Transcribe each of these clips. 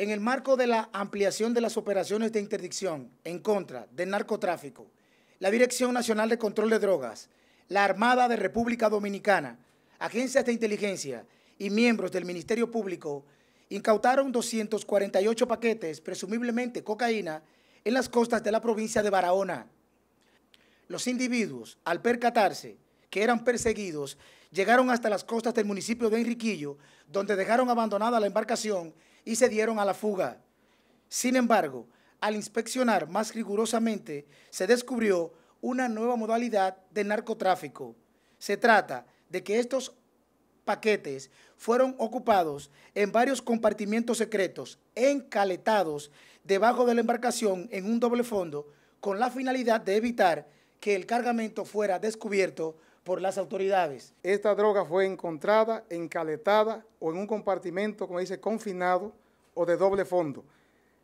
En el marco de la ampliación de las operaciones de interdicción en contra del narcotráfico, la Dirección Nacional de Control de Drogas, la Armada de República Dominicana, agencias de inteligencia y miembros del Ministerio Público incautaron 248 paquetes, presumiblemente cocaína, en las costas de la provincia de Barahona. Los individuos, al percatarse que eran perseguidos, llegaron hasta las costas del municipio de Enriquillo, donde dejaron abandonada la embarcación y se dieron a la fuga. Sin embargo, al inspeccionar más rigurosamente, se descubrió una nueva modalidad de narcotráfico. Se trata de que estos paquetes fueron ocupados en varios compartimientos secretos, encaletados debajo de la embarcación en un doble fondo, con la finalidad de evitar que el cargamento fuera descubierto por las autoridades. Esta droga fue encontrada, encaletada o en un compartimento, como dice, confinado o de doble fondo.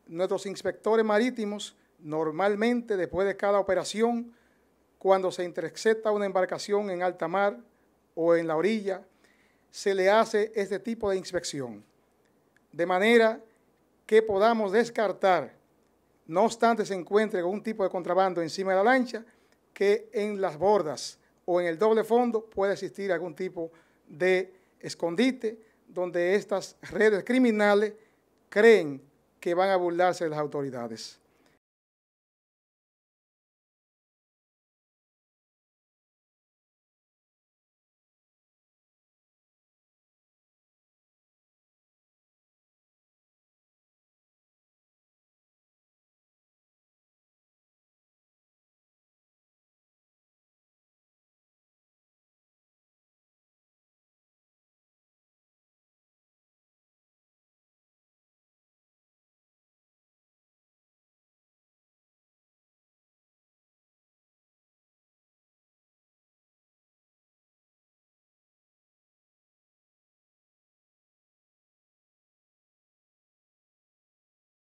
Nuestros inspectores marítimos, normalmente después de cada operación, cuando se intercepta una embarcación en alta mar o en la orilla, se le hace este tipo de inspección. De manera que podamos descartar, no obstante se encuentre algún tipo de contrabando encima de la lancha, que en las bordas o en el doble fondo puede existir algún tipo de escondite donde estas redes criminales creen que van a burlarse de las autoridades.